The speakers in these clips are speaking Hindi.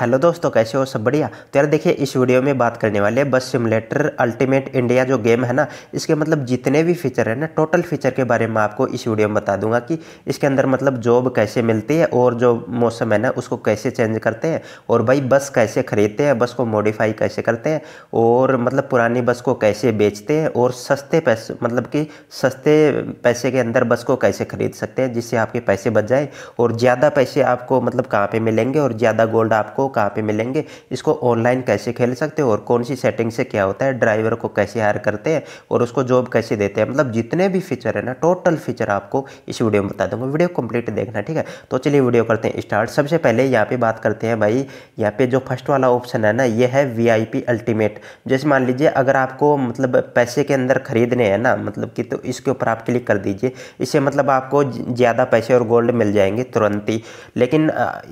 हेलो दोस्तों कैसे हो सब बढ़िया तो यार देखिए इस वीडियो में बात करने वाले हैं बस सिमुलेटर अल्टीमेट इंडिया जो गेम है ना इसके मतलब जितने भी फीचर है ना टोटल फीचर के बारे में आपको इस वीडियो में बता दूंगा कि इसके अंदर मतलब जॉब कैसे मिलती है और जो मौसम है ना उसको कैसे चेंज करते हैं और भाई बस कैसे खरीदते हैं बस को मॉडिफाई कैसे करते हैं और मतलब पुरानी बस को कैसे बेचते हैं और सस्ते पैसे मतलब कि सस्ते पैसे के अंदर बस को कैसे खरीद सकते हैं जिससे आपके पैसे बच जाए और ज़्यादा पैसे आपको मतलब कहाँ पर मिलेंगे और ज़्यादा गोल्ड आपको आपको कहाँ पे मिलेंगे इसको ऑनलाइन कैसे खेल सकते हो और कौन सी सेटिंग से क्या होता है ड्राइवर को कैसे हायर करते हैं और उसको जॉब कैसे देते हैं मतलब जितने भी फीचर है ना टोटल फीचर आपको इस वीडियो में बता दूंगा वीडियो कंप्लीट देखना ठीक है तो चलिए वीडियो करते हैं स्टार्ट सबसे पहले यहाँ पे बात करते हैं भाई यहाँ पे जो फर्स्ट वाला ऑप्शन है ना ये है वी अल्टीमेट जैसे मान लीजिए अगर आपको मतलब पैसे के अंदर खरीदने हैं ना मतलब कि तो इसके ऊपर आप क्लिक कर दीजिए इससे मतलब आपको ज़्यादा पैसे और गोल्ड मिल जाएंगे तुरंत ही लेकिन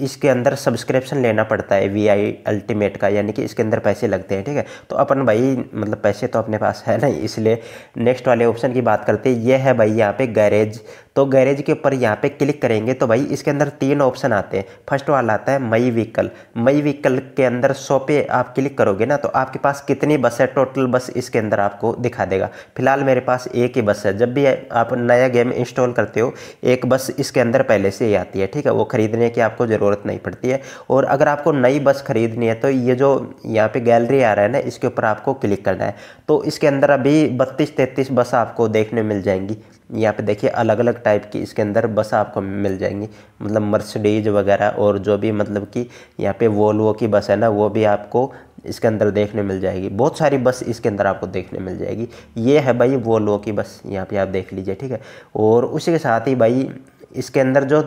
इसके अंदर सब्सक्रिप्शन लेना पड़ता पड़ता है वी आई अल्टीमेट का यानी कि इसके अंदर पैसे लगते हैं ठीक है तो अपन भाई मतलब पैसे तो अपने पास है नहीं इसलिए नेक्स्ट वाले ऑप्शन की बात करते हैं ये है भाई यहाँ पे गैरेज तो गैरेज के ऊपर यहाँ पे क्लिक करेंगे तो भाई इसके अंदर तीन ऑप्शन आते हैं फर्स्ट वाला आता है मई व्हीकल मई व्हीकल के अंदर सौ पे आप क्लिक करोगे ना तो आपके पास कितनी बस है टोटल बस इसके अंदर आपको दिखा देगा फिलहाल मेरे पास एक ही बस है जब भी आप नया गेम इंस्टॉल करते हो एक बस इसके अंदर पहले से ही आती है ठीक है वो ख़रीदने की आपको ज़रूरत नहीं पड़ती है और अगर आपको नई बस ख़रीदनी है तो ये जो यहाँ पर गैलरी आ रहा है ना इसके ऊपर आपको क्लिक करना है तो इसके अंदर अभी बत्तीस तैंतीस बस आपको देखने मिल जाएंगी यहाँ पे देखिए अलग अलग टाइप की इसके अंदर बस आपको मिल जाएंगी मतलब मर्सडीज वगैरह और जो भी मतलब कि यहाँ पे वोल्वो की बस है ना वो भी आपको इसके अंदर देखने मिल जाएगी बहुत सारी बस इसके अंदर आपको देखने मिल जाएगी ये है भाई वोल्वो की बस यहाँ पे आप देख लीजिए ठीक है और उसी के साथ ही भाई इसके अंदर जो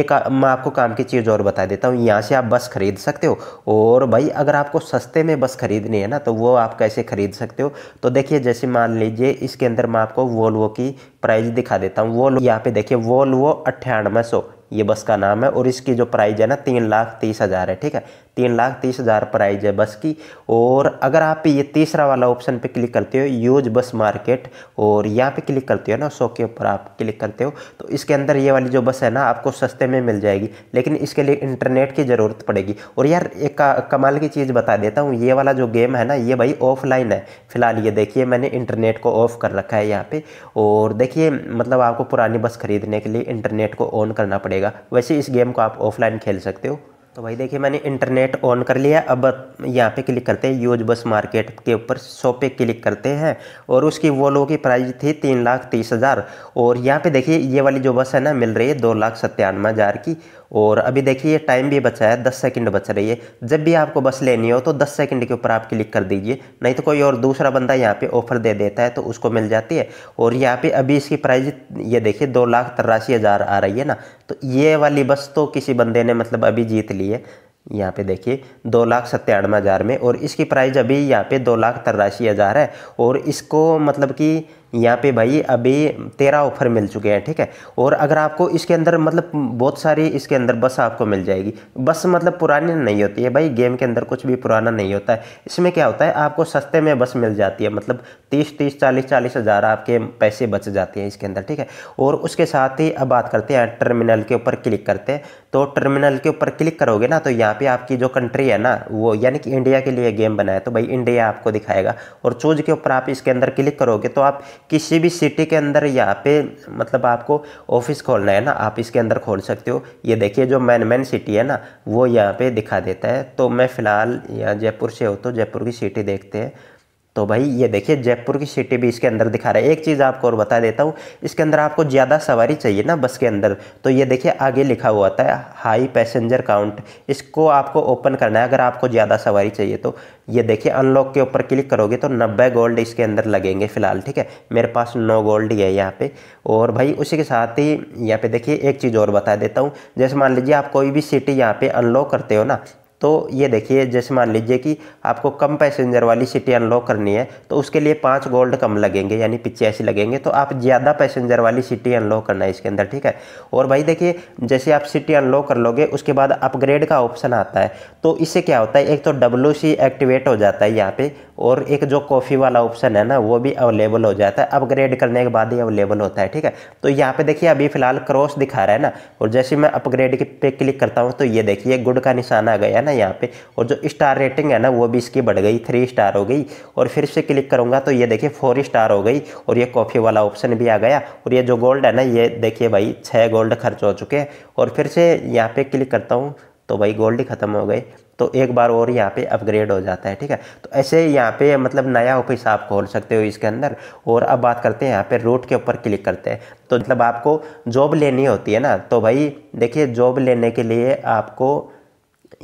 एक मैं आपको काम की चीज़ और बता देता हूँ यहाँ से आप बस ख़रीद सकते हो और भाई अगर आपको सस्ते में बस ख़रीदनी है ना तो वो आप कैसे ख़रीद सकते हो तो देखिए जैसे मान लीजिए इसके अंदर मैं आपको वोल्वो की प्राइस दिखा देता हूँ वो यहाँ पे देखिए वोल्वो अट्ठानवे सौ ये बस का नाम है और इसकी जो प्राइस है ना तीन लाख तीस हज़ार है ठीक है तीन लाख तीस हज़ार प्राइज है बस की और अगर आप ये तीसरा वाला ऑप्शन पे क्लिक करते हो यूज बस मार्केट और यहाँ पे क्लिक करते हो ना सौ के ऊपर आप क्लिक करते हो तो इसके अंदर ये वाली जो बस है ना आपको सस्ते में मिल जाएगी लेकिन इसके लिए इंटरनेट की ज़रूरत पड़ेगी और यार एक कमाल की चीज़ बता देता हूँ ये वाला जो गेम है ना ये भाई ऑफलाइन है फिलहाल ये देखिए मैंने इंटरनेट को ऑफ़ कर रखा है यहाँ पर और देखिए मतलब आपको पुरानी बस खरीदने के लिए इंटरनेट को ऑन करना पड़ेगा वैसे इस गेम को आप ऑफलाइन खेल सकते हो तो भाई देखिए मैंने इंटरनेट ऑन कर लिया अब यहाँ पे क्लिक करते हैं यूज बस मार्केट के ऊपर शॉप पे क्लिक करते हैं और उसकी वो लोगों की प्राइस थी तीन लाख तीस हज़ार और यहाँ पे देखिए ये वाली जो बस है ना मिल रही है दो लाख सत्तानवे हज़ार की और अभी देखिए टाइम भी बचा है दस सेकंड बच रही है जब भी आपको बस लेनी हो तो दस सेकंड के ऊपर आप क्लिक कर दीजिए नहीं तो कोई और दूसरा बंदा यहाँ पे ऑफर दे देता है तो उसको मिल जाती है और यहाँ पे अभी इसकी प्राइस ये देखिए दो लाख तिरासी हज़ार आ रही है ना तो ये वाली बस तो किसी बंदे ने मतलब अभी जीत ली है यहाँ पे देखिए दो लाख सत्तानवे हज़ार में और इसकी प्राइस अभी यहाँ पे दो लाख तिरासी हज़ार है और इसको मतलब कि यहाँ पे भाई अभी तेरह ऑफर मिल चुके हैं ठीक है और अगर आपको इसके अंदर मतलब बहुत सारी इसके अंदर बस आपको मिल जाएगी बस मतलब पुरानी नहीं होती है भाई गेम के अंदर कुछ भी पुराना नहीं होता है इसमें क्या होता है आपको सस्ते में बस मिल जाती है मतलब तीस तीस चालीस चालीस हज़ार आपके पैसे बच जाते हैं इसके अंदर ठीक है और उसके साथ ही अब बात करते हैं टर्मिनल के ऊपर क्लिक करते हैं तो टर्मिनल के ऊपर क्लिक करोगे ना तो यहाँ पर आपकी जो कंट्री है ना वो यानी कि इंडिया के लिए गेम बनाया तो भाई इंडिया आपको दिखाएगा और चूज के ऊपर आप इसके अंदर क्लिक करोगे तो आप किसी भी सिटी के अंदर यहाँ पे मतलब आपको ऑफिस खोलना है ना आप इसके अंदर खोल सकते हो ये देखिए जो मैन मैन सिटी है ना वो यहाँ पे दिखा देता है तो मैं फ़िलहाल यहाँ जयपुर से हो तो जयपुर की सिटी देखते हैं तो भाई ये देखिए जयपुर की सिटी भी इसके अंदर दिखा रहा है एक चीज़ आपको और बता देता हूँ इसके अंदर आपको ज़्यादा सवारी चाहिए ना बस के अंदर तो ये देखिए आगे लिखा हुआ था हाई पैसेंजर काउंट इसको आपको ओपन करना है अगर आपको ज़्यादा सवारी चाहिए तो ये देखिए अनलॉक के ऊपर क्लिक करोगे तो नब्बे गोल्ड इसके अंदर लगेंगे फ़िलहाल ठीक है मेरे पास नौ गोल्ड ही है यहाँ पे और भाई उसी के साथ ही यहाँ पे देखिए एक चीज़ और बता देता हूँ जैसे मान लीजिए आप कोई भी सिटी यहाँ पर अनलॉक करते हो ना तो ये देखिए जैसे मान लीजिए कि आपको कम पैसेंजर वाली सिटी अनलॉक करनी है तो उसके लिए पाँच गोल्ड कम लगेंगे यानी पिचासी लगेंगे तो आप ज़्यादा पैसेंजर वाली सिटी अनलॉक करना है इसके अंदर ठीक है और भाई देखिए जैसे आप सिटी अनलॉक कर लोगे उसके बाद अपग्रेड का ऑप्शन आता है तो इससे क्या होता है एक तो डब्ल्यू एक्टिवेट हो जाता है यहाँ पर और एक जो कॉफ़ी वाला ऑप्शन है ना वो भी अवेलेबल हो जाता है अपग्रेड करने के बाद ही अवेलेबल होता है ठीक है तो यहाँ पर देखिए अभी फ़िलहाल क्रॉस दिखा रहा है ना और जैसे मैं अपग्रेड पे क्लिक करता हूँ तो ये देखिए गुड का निशान आ गया ना ना यहाँ पे और जो स्टार रेटिंग है ना वो भी इसकी बढ़ गई थ्री स्टार हो गई और फिर से क्लिक करूँगा तो ये देखिए फोर स्टार हो गई और ये कॉफ़ी वाला ऑप्शन भी आ गया और ये जो गोल्ड है ना ये देखिए भाई छः गोल्ड खर्च हो चुके हैं और फिर से यहाँ पर क्लिक करता हूँ तो भाई गोल्ड ही ख़त्म हो गए तो एक बार और यहाँ पे अपग्रेड हो जाता है ठीक है तो ऐसे यहाँ पे मतलब नया ऑफिस आप खोल सकते हो इसके अंदर और अब बात करते हैं यहाँ पे रूट के ऊपर क्लिक करते हैं तो मतलब आपको जॉब लेनी होती है ना तो भाई देखिए जॉब लेने के लिए आपको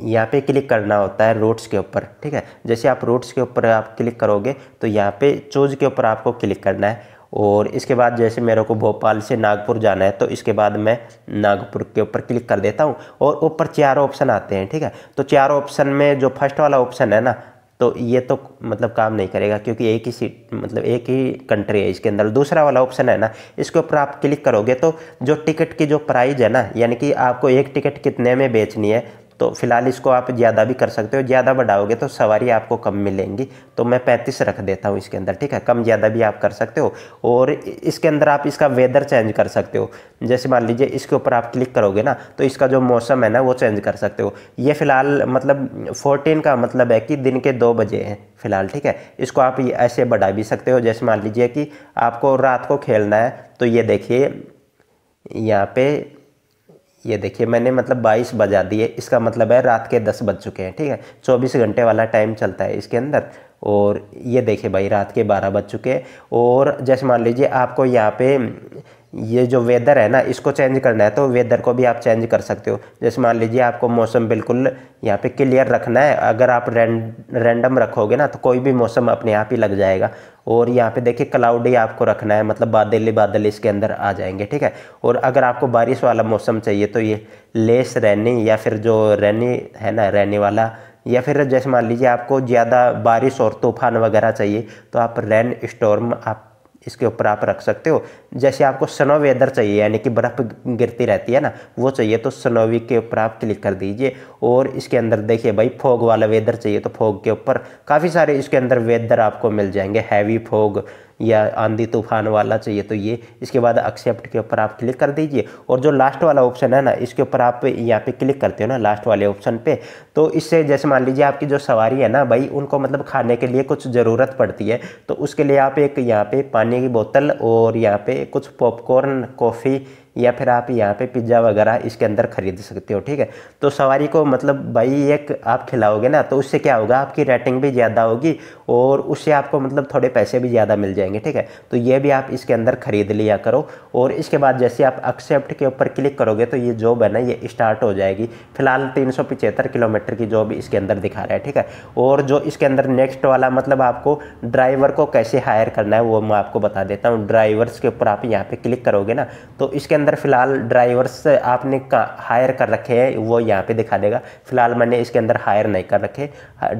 यहाँ पे क्लिक करना होता है रोड्स के ऊपर ठीक है जैसे आप रोड्स के ऊपर आप क्लिक करोगे तो यहाँ पे चोज के ऊपर आपको क्लिक करना है और इसके बाद जैसे मेरे को भोपाल से नागपुर जाना है तो इसके बाद मैं नागपुर के ऊपर क्लिक कर देता हूँ और ऊपर चार ऑप्शन आते हैं ठीक है तो चार ऑप्शन में जो फर्स्ट वाला ऑप्शन है ना तो ये तो मतलब काम नहीं करेगा क्योंकि एक ही सीट मतलब एक ही कंट्री है इसके अंदर दूसरा वाला ऑप्शन है ना इसके ऊपर आप क्लिक करोगे तो जो टिकट की जो प्राइस है ना यानी कि आपको एक टिकट कितने में बेचनी है तो फिलहाल इसको आप ज़्यादा भी कर सकते हो ज़्यादा बढ़ाओगे तो सवारी आपको कम मिलेंगी तो मैं पैंतीस रख देता हूँ इसके अंदर ठीक है कम ज़्यादा भी आप कर सकते हो और इसके अंदर आप इसका वेदर चेंज कर सकते हो जैसे मान लीजिए इसके ऊपर आप क्लिक करोगे ना तो इसका जो मौसम है ना वो चेंज कर सकते हो ये फ़िलहाल मतलब फोर्टीन का मतलब है कि दिन के दो बजे हैं फ़िलहाल ठीक है इसको आप ऐसे बढ़ा भी सकते हो जैसे मान लीजिए कि आपको रात को खेलना है तो ये देखिए यहाँ पे ये देखिए मैंने मतलब 22 बजा दिए इसका मतलब है रात के 10 बज चुके हैं ठीक है 24 घंटे वाला टाइम चलता है इसके अंदर और ये देखिए भाई रात के 12 बज चुके हैं और जैसे मान लीजिए आपको यहाँ पे ये जो वेदर है ना इसको चेंज करना है तो वेदर को भी आप चेंज कर सकते हो जैसे मान लीजिए आपको मौसम बिल्कुल यहाँ पे क्लियर रखना है अगर आप रैंड रैंडम रखोगे ना तो कोई भी मौसम अपने आप ही लग जाएगा और यहाँ पे देखिए क्लाउडी आपको रखना है मतलब बादल ही बादल इसके अंदर आ जाएंगे ठीक है और अगर आपको बारिश वाला मौसम चाहिए तो ये लेस रैनी या फिर जो रैनी है ना रहने वाला या फिर जैसे मान लीजिए आपको ज़्यादा बारिश और तूफान वगैरह चाहिए तो आप रैन स्टॉर्म आप इसके ऊपर आप रख सकते हो जैसे आपको स्नो वेदर चाहिए यानी कि बर्फ़ गिरती रहती है ना वो चाहिए तो स्नोवी के ऊपर आप क्लिक कर दीजिए और इसके अंदर देखिए भाई फोग वाला वेदर चाहिए तो फोग के ऊपर काफ़ी सारे इसके अंदर वेदर आपको मिल जाएंगे हैवी फोग या आंधी तूफान वाला चाहिए तो ये इसके बाद एक्सेप्ट के ऊपर आप क्लिक कर दीजिए और जो लास्ट वाला ऑप्शन है ना इसके ऊपर आप यहाँ पे क्लिक करते हो ना लास्ट वाले ऑप्शन पे तो इससे जैसे मान लीजिए आपकी जो सवारी है ना भाई उनको मतलब खाने के लिए कुछ ज़रूरत पड़ती है तो उसके लिए आप एक यहाँ पे पानी की बोतल और यहाँ पे कुछ पॉपकॉर्न कॉफ़ी या फिर आप यहाँ पे पिज्ज़ा वगैरह इसके अंदर ख़रीद सकते हो ठीक है तो सवारी को मतलब भाई एक आप खिलाओगे ना तो उससे क्या होगा आपकी रेटिंग भी ज़्यादा होगी और उससे आपको मतलब थोड़े पैसे भी ज़्यादा मिल जाएंगे ठीक है तो ये भी आप इसके अंदर ख़रीद लिया करो और इसके बाद जैसे आप एक्सेप्ट के ऊपर क्लिक करोगे तो ये जॉब है ना ये स्टार्ट हो जाएगी फिलहाल तीन किलोमीटर की जॉब इसके अंदर दिखा रहा है ठीक है और जो इसके अंदर नेक्स्ट वाला मतलब आपको ड्राइवर को कैसे हायर करना है वो मैं आपको बता देता हूँ ड्राइवर्स के ऊपर आप यहाँ पर क्लिक करोगे ना तो इसके अंदर अंदर फ़िलहाल ड्राइवर्स आपने हायर कर रखे हैं वो यहाँ पे दिखा देगा फ़िलहाल मैंने इसके अंदर हायर नहीं कर रखे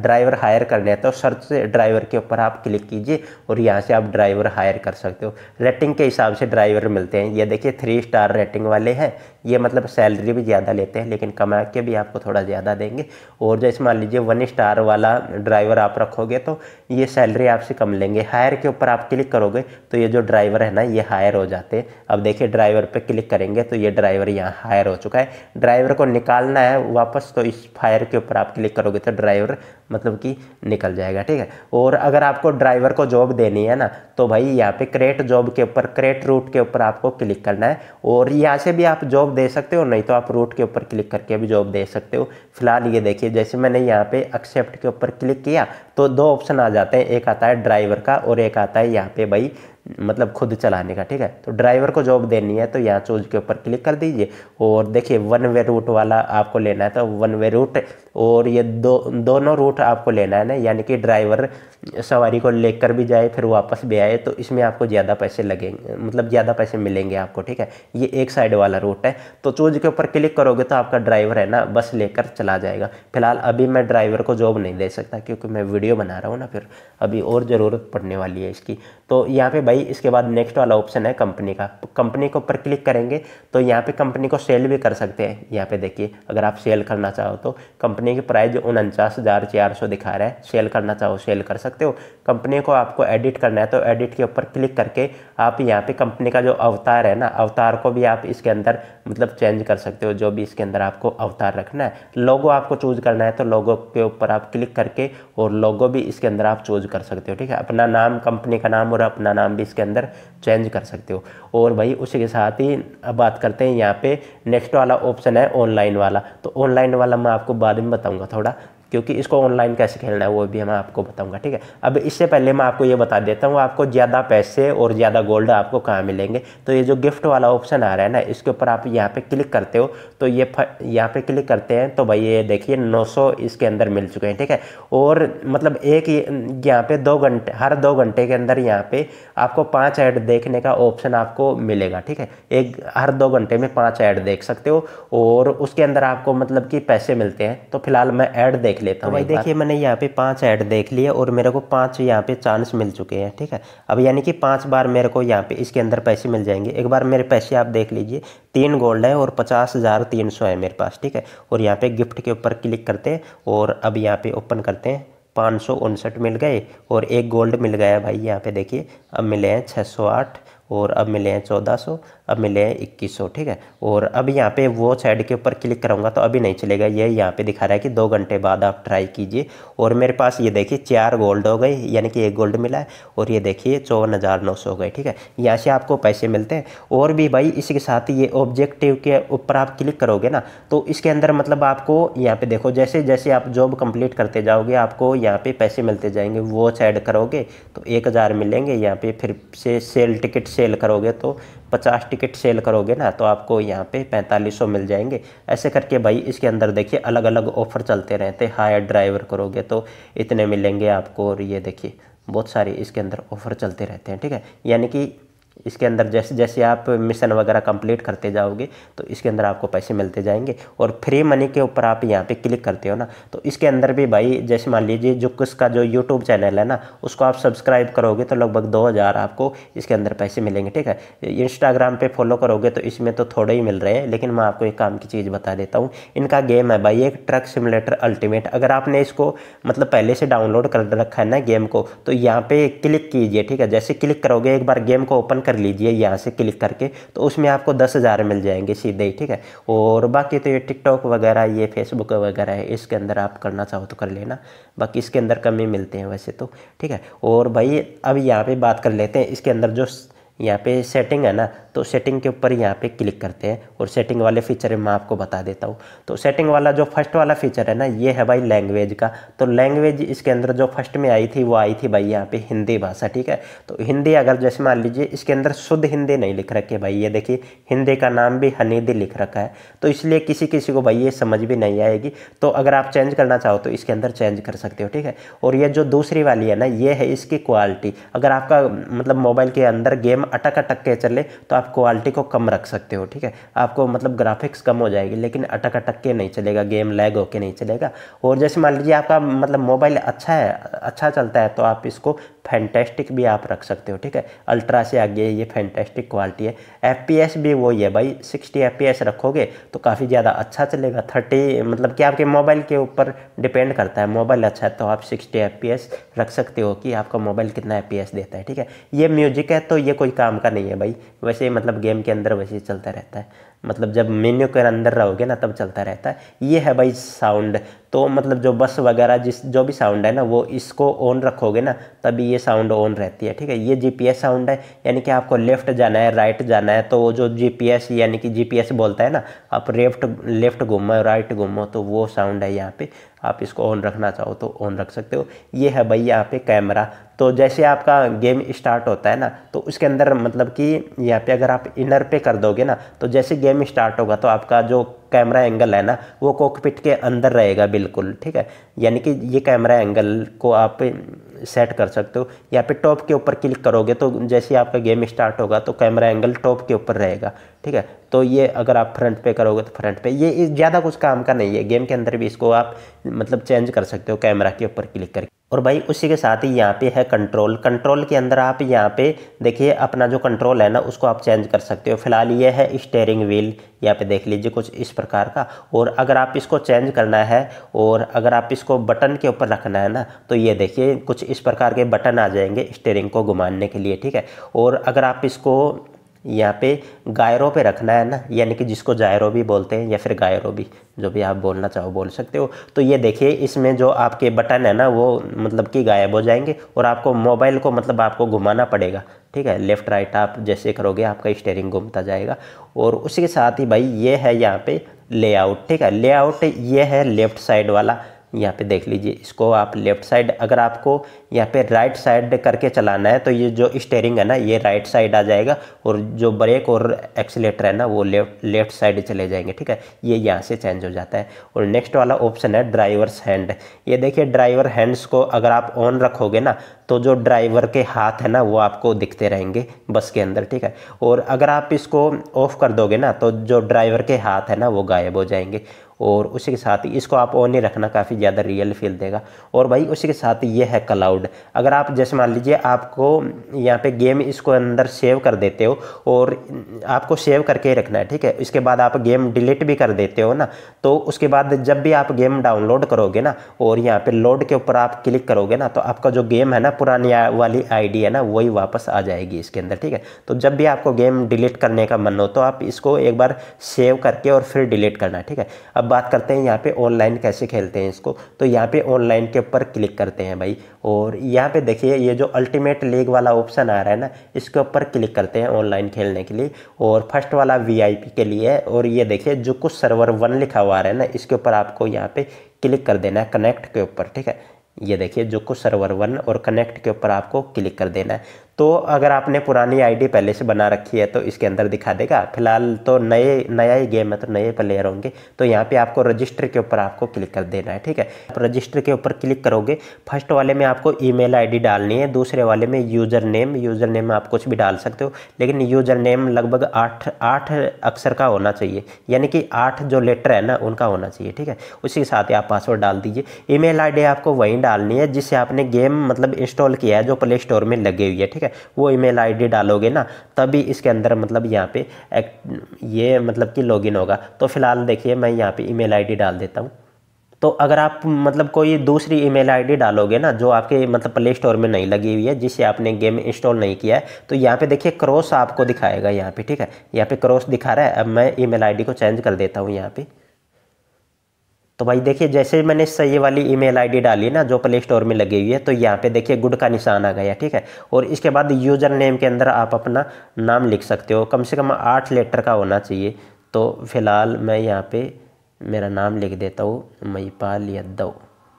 ड्राइवर हायर करने हैं तो सर्च से ड्राइवर के ऊपर आप क्लिक कीजिए और यहाँ से आप ड्राइवर हायर कर सकते हो रेटिंग के हिसाब से ड्राइवर मिलते हैं ये देखिए थ्री स्टार रेटिंग वाले हैं ये मतलब सैलरी भी ज़्यादा लेते हैं लेकिन कमा के भी आपको थोड़ा ज़्यादा देंगे और जैसे मान लीजिए वन स्टार वाला ड्राइवर आप रखोगे तो ये सैलरी आपसे कम लेंगे हायर के ऊपर आप क्लिक करोगे तो ये जो ड्राइवर है ना ये हायर हो जाते हैं अब देखिए ड्राइवर पर क्लिक करेंगे तो ये ड्राइवर यहाँ हायर हो चुका है ड्राइवर को निकालना है वापस तो इस फायर के ऊपर आप क्लिक करोगे तो ड्राइवर मतलब कि निकल जाएगा ठीक है और अगर आपको ड्राइवर को जॉब देनी है ना तो भाई यहाँ पे क्रेट जॉब के ऊपर क्रेट रूट के ऊपर आपको क्लिक करना है और यहाँ से भी आप जॉब दे सकते हो नहीं तो आप रूट के ऊपर क्लिक करके भी जॉब दे सकते हो फिलहाल ये देखिए जैसे मैंने यहाँ पे एक्सेप्ट के ऊपर क्लिक किया तो दो ऑप्शन आ जाते हैं एक आता है ड्राइवर का और एक आता है यहाँ पे भाई मतलब खुद चलाने का ठीक है तो ड्राइवर को जॉब देनी है तो यहाँ चूज के ऊपर क्लिक कर दीजिए और देखिए वन वे रूट वाला आपको लेना है तो वन वे रूट और ये दो दोनों रूट आपको लेना है ना यानी कि ड्राइवर सवारी को लेकर भी जाए फिर वापस भी आए तो इसमें आपको ज़्यादा पैसे लगेंगे मतलब ज़्यादा पैसे मिलेंगे आपको ठीक है ये एक साइड वाला रूट है तो चूज के ऊपर क्लिक करोगे तो आपका ड्राइवर है ना बस लेकर चला जाएगा फिलहाल अभी मैं ड्राइवर को जॉब नहीं दे सकता क्योंकि मैं वीडियो बना रहा हूँ ना फिर अभी और ज़रूरत पड़ने वाली है इसकी तो यहाँ पर भाई इसके बाद नेक्स्ट वाला ऑप्शन है कंपनी का कंपनी के ऊपर क्लिक करेंगे तो यहाँ पर कंपनी को सेल भी कर सकते हैं यहाँ पर देखिए अगर आप सेल करना चाहो तो कंपनी की प्राइस उनचास दिखा रहा है सेल करना चाहो सेल कर सकते सकते हो कंपनी को आपको एडिट करना है तो एडिट के ऊपर क्लिक करके आप यहाँ पे कंपनी का जो अवतार है ना अवतार को भी आप इसके अंदर मतलब चेंज कर सकते हो जो भी इसके अंदर आपको अवतार रखना है लोगो आपको चूज करना है तो लोगो के ऊपर आप क्लिक करके और लोगो भी इसके अंदर आप चूज कर सकते हो ठीक है अपना नाम कंपनी का नाम और अपना नाम भी इसके अंदर चेंज कर सकते हो और भाई उसी के साथ ही अब बात करते हैं यहाँ पे नेक्स्ट वाला ऑप्शन है ऑनलाइन वाला तो ऑनलाइन वाला मैं आपको बाद में बताऊँगा थोड़ा क्योंकि इसको ऑनलाइन कैसे खेलना है वो भी मैं आपको बताऊंगा ठीक है अब इससे पहले मैं आपको ये बता देता हूँ आपको ज़्यादा पैसे और ज़्यादा गोल्ड आपको कहाँ मिलेंगे तो ये जो गिफ्ट वाला ऑप्शन आ रहा है ना इसके ऊपर आप यहाँ पे क्लिक करते हो तो ये यहाँ पे क्लिक करते हैं तो भाई ये देखिए नौ इसके अंदर मिल चुके हैं ठीक है और मतलब एक यहाँ पे दो घंटे हर दो घंटे के अंदर यहाँ पे आपको पाँच ऐड देखने का ऑप्शन आपको मिलेगा ठीक है एक हर दो घंटे में पाँच ऐड देख सकते हो और उसके अंदर आपको मतलब कि पैसे मिलते हैं तो फिलहाल मैं ऐड देख देख लेता तो हूँ भाई देखिए मैंने यहाँ पे पांच ऐड देख लिए और मेरे को पांच यहाँ पे चांस मिल चुके हैं ठीक है अब यानी कि पांच बार मेरे को यहाँ पे इसके अंदर पैसे मिल जाएंगे एक बार मेरे पैसे आप देख लीजिए तीन गोल्ड है और पचास हज़ार तीन सौ है मेरे पास ठीक है और यहाँ पे गिफ्ट के ऊपर क्लिक करते हैं और अब यहाँ पे ओपन करते हैं पाँच सौ उनसठ मिल गए और एक गोल्ड मिल गया भाई यहाँ पे देखिए अब मिले हैं छः सौ आठ और अब मिले हैं चौदह सौ अब मिले हैं इक्कीस ठीक है और अब यहाँ पे वो साइड के ऊपर क्लिक करूँगा तो अभी नहीं चलेगा ये यहाँ पे दिखा रहा है कि दो घंटे बाद आप ट्राई कीजिए और मेरे पास ये देखिए चार गोल्ड हो गए यानी कि एक गोल्ड मिला है और ये देखिए चौवन हज़ार नौ सौ हो गए ठीक है यहाँ से आपको पैसे मिलते हैं और भी भाई इसके साथ ये ऑब्जेक्टिव के ऊपर आप क्लिक करोगे ना तो इसके अंदर मतलब आपको यहाँ पे देखो जैसे जैसे आप जॉब कम्प्लीट करते जाओगे आपको यहाँ पर पैसे मिलते जाएंगे वो ऐड करोगे तो एक हज़ार मिलेंगे यहाँ पे फिर से सेल टिकट सेल करोगे तो पचास टिकट सेल करोगे ना तो आपको यहाँ पे पैंतालीस सौ मिल जाएंगे ऐसे करके भाई इसके अंदर देखिए अलग अलग ऑफ़र चलते रहते हैं हायर ड्राइवर करोगे तो इतने मिलेंगे आपको और ये देखिए बहुत सारे इसके अंदर ऑफ़र चलते रहते हैं ठीक है यानी कि इसके अंदर जैसे जैसे आप मिशन वगैरह कंप्लीट करते जाओगे तो इसके अंदर आपको पैसे मिलते जाएंगे और फ्री मनी के ऊपर आप यहाँ पे क्लिक करते हो ना तो इसके अंदर भी भाई जैसे मान लीजिए जो किसका जो यूट्यूब चैनल है ना उसको आप सब्सक्राइब करोगे तो लगभग दो हज़ार आपको इसके अंदर पैसे मिलेंगे ठीक है इंस्टाग्राम पर फॉलो करोगे तो इसमें तो थोड़े ही मिल रहे हैं लेकिन मैं आपको एक काम की चीज़ बता देता हूँ इनका गेम है भाई एक ट्रक सिमुलेटर अल्टीमेट अगर आपने इसको मतलब पहले से डाउनलोड कर रखा है ना गेम को तो यहाँ पर क्लिक कीजिए ठीक है जैसे क्लिक करोगे एक बार गेम को ओपन कर लीजिए यहाँ से क्लिक करके तो उसमें आपको दस हज़ार मिल जाएंगे सीधे ही ठीक है और बाकी तो ये टिकटॉक वगैरह ये फेसबुक वगैरह है इसके अंदर आप करना चाहो तो कर लेना बाकी इसके अंदर कमी मिलते हैं वैसे तो ठीक है और भाई अब यहाँ पर बात कर लेते हैं इसके अंदर जो यहाँ पे सेटिंग है ना तो सेटिंग के ऊपर यहाँ पे क्लिक करते हैं और सेटिंग वाले फीचर मैं आपको बता देता हूँ तो सेटिंग वाला जो फर्स्ट वाला फीचर है ना ये है भाई लैंग्वेज का तो लैंग्वेज इसके अंदर जो फर्स्ट में आई थी वो आई थी भाई यहाँ पे हिंदी भाषा ठीक है तो हिंदी अगर जैसे मान लीजिए इसके अंदर शुद्ध हिंदी नहीं लिख रखी भाई ये देखिए हिंदी का नाम भी हनीदी लिख रखा है तो इसलिए किसी किसी को भाई ये समझ भी नहीं आएगी तो अगर आप चेंज करना चाहो तो इसके अंदर चेंज कर सकते हो ठीक है और ये जो दूसरी वाली है ना ये है इसकी क्वालिटी अगर आपका मतलब मोबाइल के अंदर गेम अटक अटक के चले तो आप आप क्वालिटी को कम रख सकते हो ठीक है आपको मतलब ग्राफिक्स कम हो जाएगी लेकिन अटक अटक के नहीं चलेगा गेम लैग होके नहीं चलेगा और जैसे मान लीजिए आपका मतलब मोबाइल अच्छा है अच्छा चलता है तो आप इसको फैंटेस्टिक भी आप रख सकते हो ठीक है अल्ट्रा से आगे ये फैंटेस्टिक क्वालिटी है एफ भी वही है भाई सिक्सटी एफ रखोगे तो काफ़ी ज़्यादा अच्छा चलेगा थर्टी मतलब कि आपके मोबाइल के ऊपर डिपेंड करता है मोबाइल अच्छा है तो आप सिक्सटी एफ रख सकते हो कि आपका मोबाइल कितना एफ देता है ठीक है ये म्यूजिक है तो ये कोई काम का नहीं है भाई वैसे मतलब गेम के अंदर वैसे चलता रहता है मतलब जब मेन्यू के अंदर रहोगे ना तब चलता रहता है ये है भाई साउंड तो मतलब जो बस वगैरह जिस जो भी साउंड है ना वो इसको ऑन रखोगे ना तभी ये साउंड ऑन रहती है ठीक है ये जीपीएस साउंड है यानी कि आपको लेफ़्ट जाना है राइट जाना है तो वो जो जीपीएस यानी कि जीपीएस बोलता है ना आप लेफ्ट लेफ्ट घूमो राइट घूमो तो वो साउंड है यहाँ पे आप इसको ऑन रखना चाहो तो ऑन रख सकते हो ये है भाई यहाँ पे कैमरा तो जैसे आपका गेम स्टार्ट होता है ना तो उसके अंदर मतलब कि यहाँ पे अगर आप इनर पे कर दोगे ना तो जैसे गेम स्टार्ट होगा तो आपका जो कैमरा एंगल है ना वो कॉकपिट के अंदर रहेगा बिल्कुल ठीक है यानी कि ये कैमरा एंगल को आप सेट कर सकते हो या फिर टॉप के ऊपर क्लिक करोगे तो जैसे ही आपका गेम स्टार्ट होगा तो कैमरा एंगल टॉप के ऊपर रहेगा ठीक है तो ये अगर आप फ्रंट पे करोगे तो फ्रंट पे ये ज़्यादा कुछ काम का नहीं है गेम के अंदर भी इसको आप मतलब चेंज कर सकते हो कैमरा के ऊपर क्लिक करके और भाई उसी के साथ ही यहाँ पे है कंट्रोल कंट्रोल के अंदर आप यहाँ पे देखिए अपना जो कंट्रोल है ना उसको आप चेंज कर सकते हो फिलहाल ये है स्टेयरिंग व्हील यहाँ पे देख लीजिए कुछ इस पर प्रकार का और अगर आप इसको चेंज करना है और अगर आप इसको बटन के ऊपर रखना है ना तो ये देखिए कुछ इस प्रकार के बटन आ जाएंगे स्टेयरिंग को घुमाने के लिए ठीक है और अगर आप इसको यहाँ पे गायरों पे रखना है ना यानी कि जिसको जायरो भी बोलते हैं या फिर गायरो भी जो भी आप बोलना चाहो बोल सकते हो तो ये देखिए इसमें जो आपके बटन है ना वो मतलब कि गायब हो जाएंगे और आपको मोबाइल को मतलब आपको घुमाना पड़ेगा ठीक है लेफ़्ट राइट आप जैसे करोगे आपका स्टेयरिंग घूमता जाएगा और उसी के साथ ही भाई ये है यहाँ पर लेआउट ठीक है लेआउट ये है लेफ्ट साइड वाला यहाँ पे देख लीजिए इसको आप लेफ़्ट साइड अगर आपको यहाँ पे राइट साइड करके चलाना है तो ये जो स्टेयरिंग है ना ये राइट साइड आ जाएगा और जो ब्रेक और एक्सीटर है ना वो लेफ्ट लेफ्ट साइड चले जाएंगे ठीक है ये यहाँ से चेंज हो जाता है और नेक्स्ट वाला ऑप्शन है ड्राइवर्स हैंड ये देखिए ड्राइवर हैंड्स को अगर आप ऑन रखोगे ना तो जो ड्राइवर के हाथ है ना वो आपको दिखते रहेंगे बस के अंदर ठीक है और अगर आप इसको ऑफ़ कर दोगे ना तो जो ड्राइवर के हाथ है ना वो गायब हो जाएंगे और उसी के साथ इसको आप ऑन ही रखना काफ़ी ज़्यादा रियल फील देगा और भाई उसी के साथ ये है क्लाउड अगर आप जैसे मान लीजिए आपको यहाँ पे गेम इसको अंदर सेव कर देते हो और आपको सेव करके ही रखना है ठीक है इसके बाद आप गेम डिलीट भी कर देते हो ना तो उसके बाद जब भी आप गेम डाउनलोड करोगे ना और यहाँ पर लोड के ऊपर आप क्लिक करोगे ना तो आपका जो गेम है ना पुरानी वाली आई है ना वही वापस आ जाएगी इसके अंदर ठीक है तो जब भी आपको गेम डिलीट करने का मन हो तो आप इसको एक बार सेव करके और फिर डिलीट करना ठीक है अब अब बात करते हैं यहाँ पे ऑनलाइन कैसे खेलते हैं इसको तो यहाँ पे ऑनलाइन के ऊपर क्लिक करते हैं भाई और यहाँ पे देखिए ये जो अल्टीमेट लीग वाला ऑप्शन आ रहा है ना इसके ऊपर क्लिक करते हैं ऑनलाइन खेलने के लिए और फर्स्ट वाला वीआईपी के लिए है और ये देखिए जो कुछ सर्वर वन लिखा हुआ आ रहा है ना इसके ऊपर आपको यहाँ पे क्लिक कर देना है कनेक्ट के ऊपर ठीक है ये देखिए जो कुछ सर्वर वन और कनेक्ट के ऊपर आपको क्लिक कर देना है तो अगर आपने पुरानी आईडी पहले से बना रखी है तो इसके अंदर दिखा देगा फिलहाल तो नए नया ही गेम है तो नए प्लेयर होंगे तो यहाँ पे आपको रजिस्टर के ऊपर आपको क्लिक कर देना है ठीक है आप रजिस्टर के ऊपर क्लिक करोगे फर्स्ट वाले में आपको ईमेल आईडी डालनी है दूसरे वाले में यूज़र नेम यूज़र नेम आप कुछ भी डाल सकते हो लेकिन यूज़र नेम लगभग आठ आठ अक्षर का होना चाहिए यानी कि आठ जो लेटर है ना उनका होना चाहिए ठीक है उसी के साथ आप पासवर्ड डाल दीजिए ई मेल आपको वहीं डालनी है जिससे आपने गेम मतलब इंस्टॉल किया है जो प्ले स्टोर में लगी हुई है ठीक है है वो ईमेल आईडी डालोगे ना तभी इसके अंदर मतलब यहाँ पे ये मतलब कि लॉगिन होगा तो फिलहाल देखिए मैं यहाँ पे ईमेल आईडी डाल देता हूँ तो अगर आप मतलब कोई दूसरी ईमेल आईडी डालोगे ना जो आपके मतलब प्ले स्टोर में नहीं लगी हुई है जिसे आपने गेम इंस्टॉल नहीं किया है तो यहाँ पे देखिए क्रॉस आपको दिखाएगा यहाँ पे ठीक है यहाँ पे क्रॉस दिखा रहा है अब मैं ईमेल आईडी को चेंज कर देता हूँ यहाँ पे तो भाई देखिए जैसे मैंने सही वाली ईमेल आईडी डाली ना जो प्ले स्टोर में लगी हुई है तो यहाँ पे देखिए गुड का निशान आ गया ठीक है और इसके बाद यूज़र नेम के अंदर आप अपना नाम लिख सकते हो कम से कम आठ लेटर का होना चाहिए तो फिलहाल मैं यहाँ पे मेरा नाम लिख देता हूँ मईपाल यादव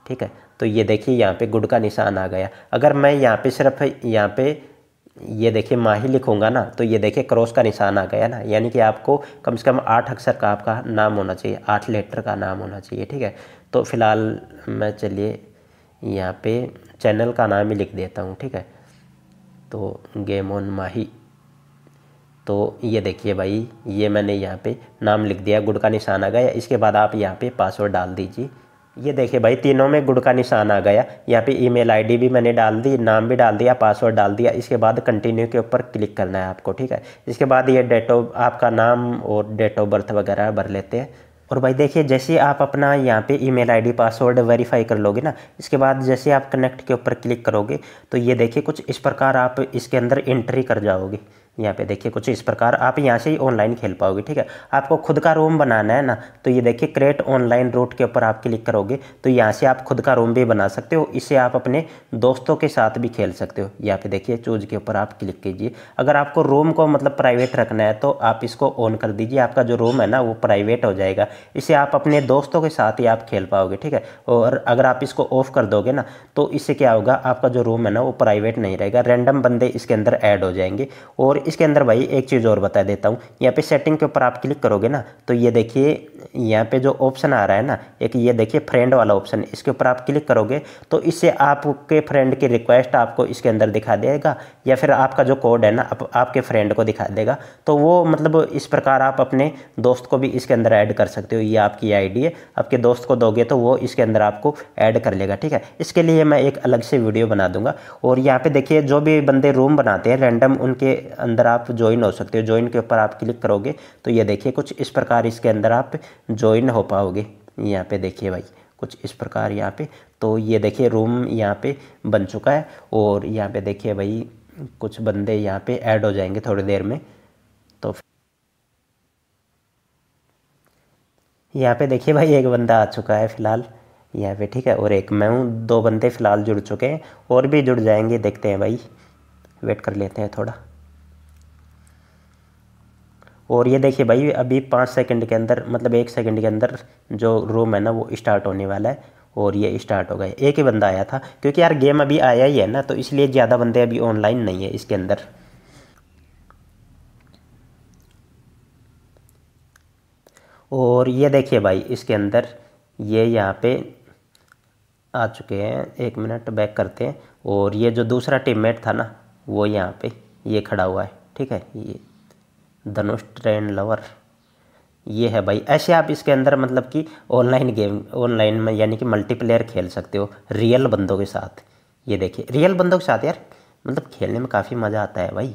ठीक है तो ये देखिए यहाँ पर गुड का निशान आ गया अगर मैं यहाँ पर सिर्फ यहाँ पर ये देखिए माही लिखूंगा ना तो ये देखिए क्रॉस का निशान आ गया ना यानी कि आपको कम से कम आठ अक्षर का आपका नाम होना चाहिए आठ लेटर का नाम होना चाहिए ठीक है तो फिलहाल मैं चलिए यहाँ पे चैनल का नाम ही लिख देता हूँ ठीक है तो गेम ऑन माही तो ये देखिए भाई ये मैंने यहाँ पे नाम लिख दिया गुड़ का निशान आ गया इसके बाद आप यहाँ पे पासवर्ड डाल दीजिए ये देखिए भाई तीनों में गुड़ का निशान आ गया यहाँ पे ईमेल आईडी भी मैंने डाल दी नाम भी डाल दिया पासवर्ड डाल दिया इसके बाद कंटिन्यू के ऊपर क्लिक करना है आपको ठीक है इसके बाद ये डेट ऑफ आपका नाम और डेट ऑफ बर्थ वगैरह भर लेते हैं और भाई देखिए जैसे आप अपना यहाँ पे ईमेल आईडी पासवर्ड वेरीफाई कर लोगे ना इसके बाद जैसे आप कनेक्ट के ऊपर क्लिक करोगे तो ये देखिए कुछ इस प्रकार आप इसके अंदर एंट्री कर जाओगे यहाँ पे देखिए कुछ इस प्रकार आप यहाँ से ही ऑनलाइन खेल पाओगे ठीक है आपको खुद का रूम बनाना है ना तो ये देखिए क्रेट ऑनलाइन रूट के ऊपर आप क्लिक करोगे तो यहाँ से आप खुद का रूम भी बना सकते हो इसे आप अपने दोस्तों के साथ भी खेल सकते हो यहाँ पे देखिए चूज के ऊपर आप क्लिक कीजिए अगर आपको रूम को मतलब प्राइवेट रखना है तो आप इसको ऑन कर दीजिए आपका जो रूम है ना वो प्राइवेट हो जाएगा इसे आप अपने दोस्तों के साथ ही आप खेल पाओगे ठीक है और अगर आप इसको ऑफ कर दोगे ना तो इससे क्या होगा आपका जो रूम है ना वो प्राइवेट नहीं रहेगा रैंडम बंदे इसके अंदर ऐड हो जाएंगे और इसके अंदर भाई एक चीज़ और बता देता हूँ यहाँ पे सेटिंग के ऊपर आप क्लिक करोगे ना तो ये देखिए यहाँ पे जो ऑप्शन आ रहा है ना एक ये देखिए फ्रेंड वाला ऑप्शन इसके ऊपर आप क्लिक करोगे तो इससे आपके फ्रेंड की रिक्वेस्ट आपको इसके अंदर दिखा देगा या फिर आपका जो कोड है ना आप, आपके फ्रेंड को दिखा देगा तो वो मतलब इस प्रकार आप अपने दोस्त को भी इसके अंदर ऐड कर सकते हो ये आपकी आई है आपके दोस्त को दोगे तो वो इसके अंदर आपको ऐड कर लेगा ठीक है इसके लिए मैं एक अलग से वीडियो बना दूंगा और यहाँ पर देखिए जो भी बंदे रूम बनाते हैं रैंडम उनके अंदर आप ज्वाइन हो सकते हो ज्वाइन के ऊपर आप क्लिक करोगे तो ये देखिए कुछ इस प्रकार इसके अंदर आप ज्वाइन हो पाओगे यहाँ पे देखिए भाई कुछ इस प्रकार यहाँ पे तो ये देखिए रूम यहाँ पे बन चुका है और यहाँ पे देखिए भाई कुछ बंदे यहाँ पे ऐड हो जाएंगे थोड़ी देर में तो यहाँ पे देखिए भाई एक बंदा आ चुका है फ़िलहाल यहाँ पे ठीक है और एक मैं हूँ दो बंदे फ़िलहाल जुड़ चुके हैं और भी जुड़ जाएंगे देखते हैं भाई वेट कर लेते हैं थोड़ा और ये देखिए भाई अभी पाँच सेकंड के अंदर मतलब एक सेकंड के अंदर जो रूम है ना वो स्टार्ट होने वाला है और ये स्टार्ट हो गए एक ही बंदा आया था क्योंकि यार गेम अभी आया ही है ना तो इसलिए ज़्यादा बंदे अभी ऑनलाइन नहीं है इसके अंदर और ये देखिए भाई इसके अंदर ये यहाँ पे आ चुके हैं एक मिनट बैक करते हैं और ये जो दूसरा टीममेट था ना वो यहाँ पे ये खड़ा हुआ है ठीक है ये धनुष ट्रेन लवर ये है भाई ऐसे आप इसके अंदर मतलब कि ऑनलाइन गेम ऑनलाइन में यानी कि मल्टीप्लेयर खेल सकते हो रियल बंदों के साथ ये देखिए रियल बंदों के साथ यार मतलब खेलने में काफ़ी मज़ा आता है भाई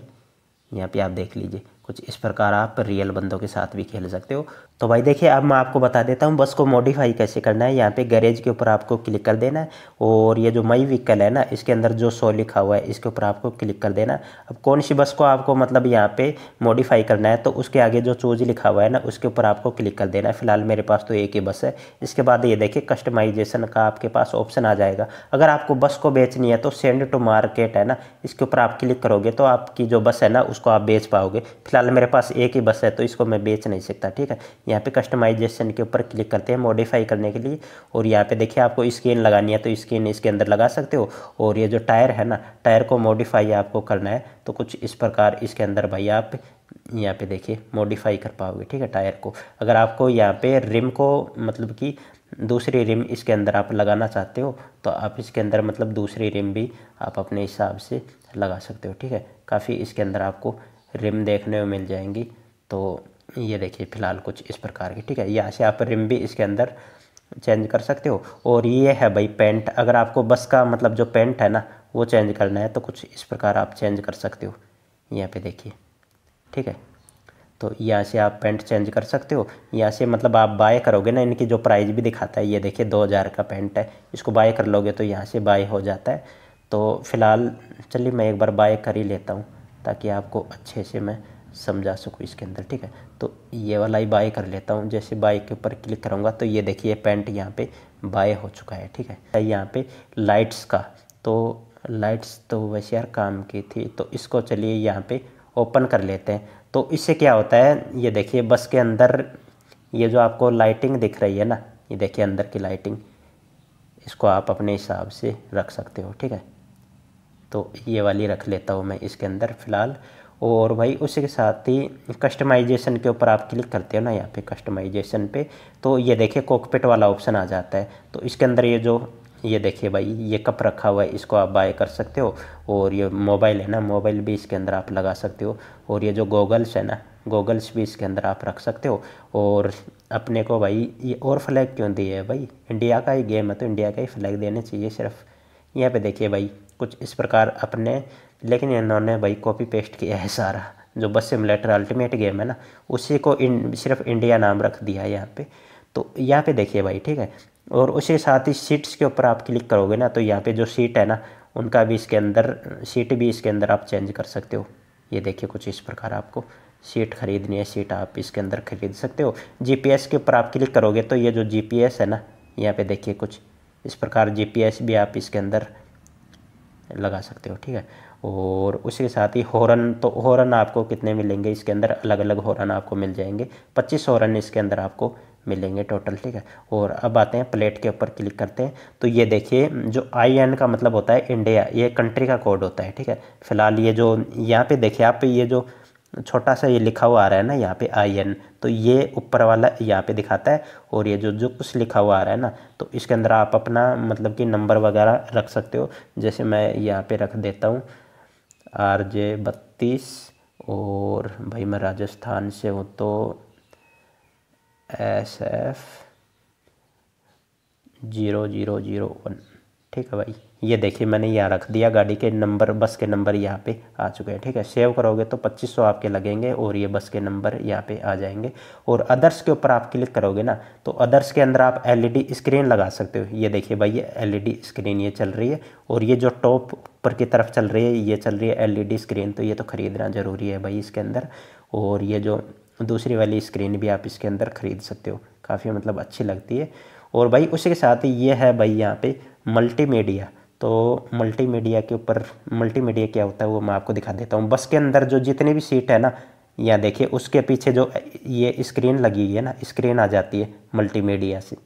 यहाँ पे आप देख लीजिए कुछ इस प्रकार आप रियल बंदों के साथ भी खेल सकते हो तो भाई देखिए अब मैं आपको बता देता हूँ बस को मॉडिफाई कैसे करना है यहाँ पे गैरेज के ऊपर आपको क्लिक कर देना है और ये जो मई व्हीकल है ना इसके अंदर जो सो लिखा हुआ है इसके ऊपर आपको क्लिक कर देना अब कौन सी बस को आपको मतलब यहाँ पे मॉडिफाई करना है तो उसके आगे जो चूज लिखा हुआ है ना उसके ऊपर आपको क्लिक कर देना है फिलहाल मेरे पास तो एक ही बस है इसके बाद ये देखिए कस्टमाइजेशन का आपके पास ऑप्शन आ जाएगा अगर आपको बस को बेचनी है तो सेंड टू मार्केट है ना इसके ऊपर आप क्लिक करोगे तो आपकी जो बस है ना उसको आप बेच पाओगे फिलहाल मेरे पास एक ही बस है तो इसको मैं बेच नहीं सकता ठीक है यहाँ पे कस्टमाइजेशन के ऊपर क्लिक करते हैं मॉडिफाई करने के लिए और यहाँ पे देखिए आपको स्क्रीन लगानी है तो स्क्रीन इसके अंदर लगा सकते हो और ये जो टायर है ना टायर को मॉडिफाई आपको करना है तो कुछ इस प्रकार इसके अंदर भाई आप यहाँ पे देखिए मॉडिफाई कर पाओगे ठीक है टायर को अगर आपको यहाँ पे रिम को मतलब कि दूसरी रिम इसके अंदर आप लगाना चाहते हो तो आप इसके अंदर मतलब दूसरी रिम भी आप अपने हिसाब से लगा सकते हो ठीक है काफ़ी इसके अंदर आपको रिम देखने में मिल जाएंगी तो ये देखिए फिलहाल कुछ इस प्रकार की ठीक है यहाँ से आप रिम भी इसके अंदर चेंज कर सकते हो और ये है भाई पेंट अगर आपको बस का मतलब जो पेंट है ना वो चेंज करना है तो कुछ इस प्रकार आप चेंज कर सकते हो यहाँ पे देखिए ठीक है तो यहाँ से आप पेंट चेंज कर सकते हो यहाँ से मतलब आप बाय करोगे ना इनकी जो प्राइस भी दिखाता है ये देखिए दो हज़ार का पेंट है इसको बाय कर लोगे तो यहाँ से बाय हो जाता है तो फ़िलहाल चलिए मैं एक बार बाय कर ही लेता हूँ ताकि आपको अच्छे से मैं समझा सकूँ इसके अंदर ठीक है तो ये वाला ही बाय कर लेता हूँ जैसे बाय के ऊपर क्लिक करूँगा तो ये देखिए पेंट यहाँ पे बाय हो चुका है ठीक है यहाँ पे लाइट्स का तो लाइट्स तो वैसे यार काम की थी तो इसको चलिए यहाँ पे ओपन कर लेते हैं तो इससे क्या होता है ये देखिए बस के अंदर ये जो आपको लाइटिंग दिख रही है ना ये देखिए अंदर की लाइटिंग इसको आप अपने हिसाब से रख सकते हो ठीक है तो ये वाली रख लेता हूँ मैं इसके अंदर फ़िलहाल और भाई उसी के साथ ही कस्टमाइजेशन के ऊपर आप क्लिक करते हो ना यहाँ पे कस्टमाइजेशन पे तो ये देखिए कोकपिट वाला ऑप्शन आ जाता है तो इसके अंदर ये जो ये देखिए भाई ये कप रखा हुआ है इसको आप बाय कर सकते हो और ये मोबाइल है ना मोबाइल भी इसके अंदर आप लगा सकते हो और ये जो गोगल्स है ना गोगल्स भी इसके अंदर आप रख सकते हो और अपने को भाई ये और फ्लैग क्यों दिए है भाई इंडिया का ही गेम है तो इंडिया का ही फ्लैग देने चाहिए सिर्फ यहाँ पे देखिए भाई कुछ इस प्रकार अपने लेकिन इन्होंने भाई कॉपी पेस्ट किया है सारा जो बस सिमुलेटर अल्टीमेट गेम है ना उसी को इन सिर्फ इंडिया नाम रख दिया है यहाँ पे तो यहाँ पे देखिए भाई ठीक है और उसके साथ ही सीट्स के ऊपर आप क्लिक करोगे ना तो यहाँ पे जो सीट है ना उनका भी इसके अंदर सीट भी इसके अंदर आप चेंज कर सकते हो ये देखिए कुछ इस प्रकार आपको सीट खरीदनी है सीट आप इसके अंदर खरीद सकते हो जीपीएस के ऊपर आप क्लिक करोगे तो ये जो जीपीएस है ना यहाँ पे देखिए कुछ इस प्रकार जीपीएस भी आप इसके अंदर लगा सकते हो ठीक है और उसके साथ ही हॉर्न तो हॉर्न आपको कितने मिलेंगे इसके अंदर अलग अलग हॉर्न आपको मिल जाएंगे पच्चीस हॉर्न इसके अंदर आपको मिलेंगे टोटल ठीक है और अब आते हैं प्लेट के ऊपर क्लिक करते हैं तो ये देखिए जो आई एन का मतलब होता है इंडिया ये कंट्री का कोड होता है ठीक है फिलहाल ये जो यहाँ पे देखिए आप ये जो छोटा सा ये लिखा हुआ आ रहा है ना यहाँ पे एन तो ये ऊपर वाला यहाँ पे दिखाता है और ये जो जो कुछ लिखा हुआ आ रहा है ना तो इसके अंदर आप अपना मतलब कि नंबर वगैरह रख सकते हो जैसे मैं यहाँ पे रख देता हूँ आर जे बत्तीस और भाई मैं राजस्थान से हूँ तो S F zero zero zero one ठीक है भाई ये देखिए मैंने यहाँ रख दिया गाड़ी के नंबर बस के नंबर यहाँ पे आ चुके हैं ठीक है सेव करोगे तो 2500 आपके लगेंगे और ये बस के नंबर यहाँ पे आ जाएंगे और अदर्स के ऊपर आप क्लिक करोगे ना तो अदर्स के अंदर आप एलईडी स्क्रीन लगा सकते हो ये देखिए भाई ये एलईडी स्क्रीन ये चल रही है और ये जो टॉप ऊपर की तरफ चल रही है ये चल रही है एल स्क्रीन तो ये तो ख़रीदना ज़रूरी है भाई इसके अंदर और ये जो दूसरी वाली स्क्रीन भी आप इसके अंदर ख़रीद सकते हो काफ़ी मतलब अच्छी लगती है और भाई उसी के साथ ये है भाई यहाँ पे मल्टीमीडिया तो मल्टीमीडिया के ऊपर मल्टीमीडिया क्या होता है वो मैं आपको दिखा देता हूँ बस के अंदर जो जितनी भी सीट है ना यहाँ देखिए उसके पीछे जो ये स्क्रीन लगी हुई है ना स्क्रीन आ जाती है मल्टीमीडिया से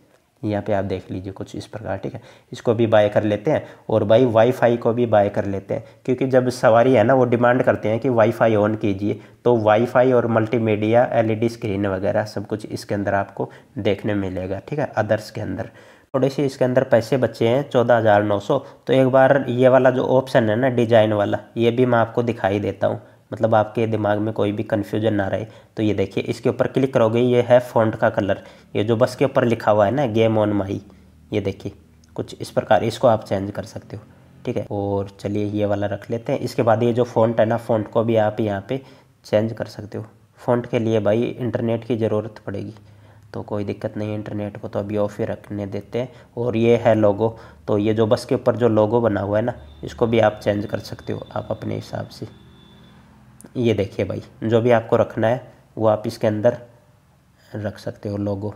यहाँ पे आप देख लीजिए कुछ इस प्रकार ठीक है इसको भी बाय कर लेते हैं और भाई वाईफाई को भी बाय कर लेते हैं क्योंकि जब सवारी है ना वो डिमांड करते हैं कि वाईफाई ऑन कीजिए तो वाईफाई और मल्टीमीडिया एलईडी स्क्रीन वगैरह सब कुछ इसके अंदर आपको देखने मिलेगा ठीक है अदर्स के अंदर थोड़े से इसके अंदर पैसे बचे हैं चौदह हज़ार नौ सौ तो एक बार ये वाला जो ऑप्शन है ना डिजाइन वाला ये भी मैं आपको दिखाई देता हूँ मतलब आपके दिमाग में कोई भी कन्फ्यूजन ना रहे तो ये देखिए इसके ऊपर क्लिक करोगे ये है फ़ॉन्ट का कलर ये जो बस के ऊपर लिखा हुआ है ना गेम ऑन माई ये देखिए कुछ इस प्रकार इसको आप चेंज कर सकते हो ठीक है और चलिए ये वाला रख लेते हैं इसके बाद ये जो फ़ॉन्ट है ना फ़ॉन्ट को भी आप यहाँ पे चेंज कर सकते हो फ़ॉन्ट के लिए भाई इंटरनेट की ज़रूरत पड़ेगी तो कोई दिक्कत नहीं इंटरनेट को तो अभी ऑफ ही रखने देते हैं और ये है लोगो तो ये जो बस के ऊपर जो लोगो बना हुआ है ना इसको भी आप चेंज कर सकते हो आप अपने हिसाब से ये देखिए भाई जो भी आपको रखना है वो आप इसके अंदर रख सकते हो लोगो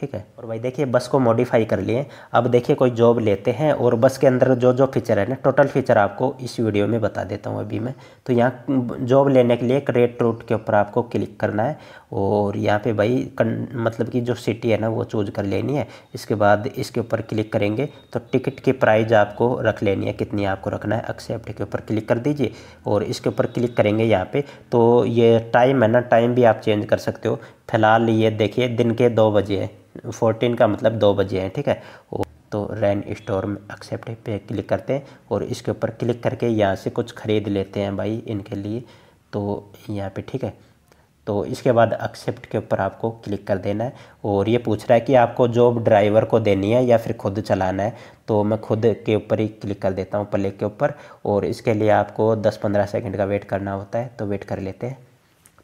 ठीक है और भाई देखिए बस को मॉडिफाई कर लिए अब देखिए कोई जॉब लेते हैं और बस के अंदर जो जो फीचर है ना टोटल फीचर आपको इस वीडियो में बता देता हूँ अभी मैं तो यहाँ जॉब लेने के लिए क्रेट रूट के ऊपर आपको क्लिक करना है और यहाँ पे भाई कन, मतलब कि जो सिटी है ना वो चूज कर लेनी है इसके बाद इसके ऊपर क्लिक करेंगे तो टिकट की प्राइज आपको रख लेनी है कितनी आपको रखना है एक्सेप्ट के ऊपर क्लिक कर दीजिए और इसके ऊपर क्लिक करेंगे यहाँ पर तो ये टाइम है ना टाइम भी आप चेंज कर सकते हो फिलहाल ये देखिए दिन के दो बजे हैं फोर्टीन का मतलब दो बजे है ठीक है तो रैन स्टोर में एक्सेप्ट पे क्लिक करते हैं और इसके ऊपर क्लिक करके यहाँ से कुछ ख़रीद लेते हैं भाई इनके लिए तो यहाँ पे ठीक है तो इसके बाद एक्सेप्ट के ऊपर आपको क्लिक कर देना है और ये पूछ रहा है कि आपको जॉब ड्राइवर को देनी है या फिर खुद चलाना है तो मैं खुद के ऊपर ही क्लिक कर देता हूँ प्ले के ऊपर और इसके लिए आपको दस पंद्रह सेकेंड का वेट करना होता है तो वेट कर लेते हैं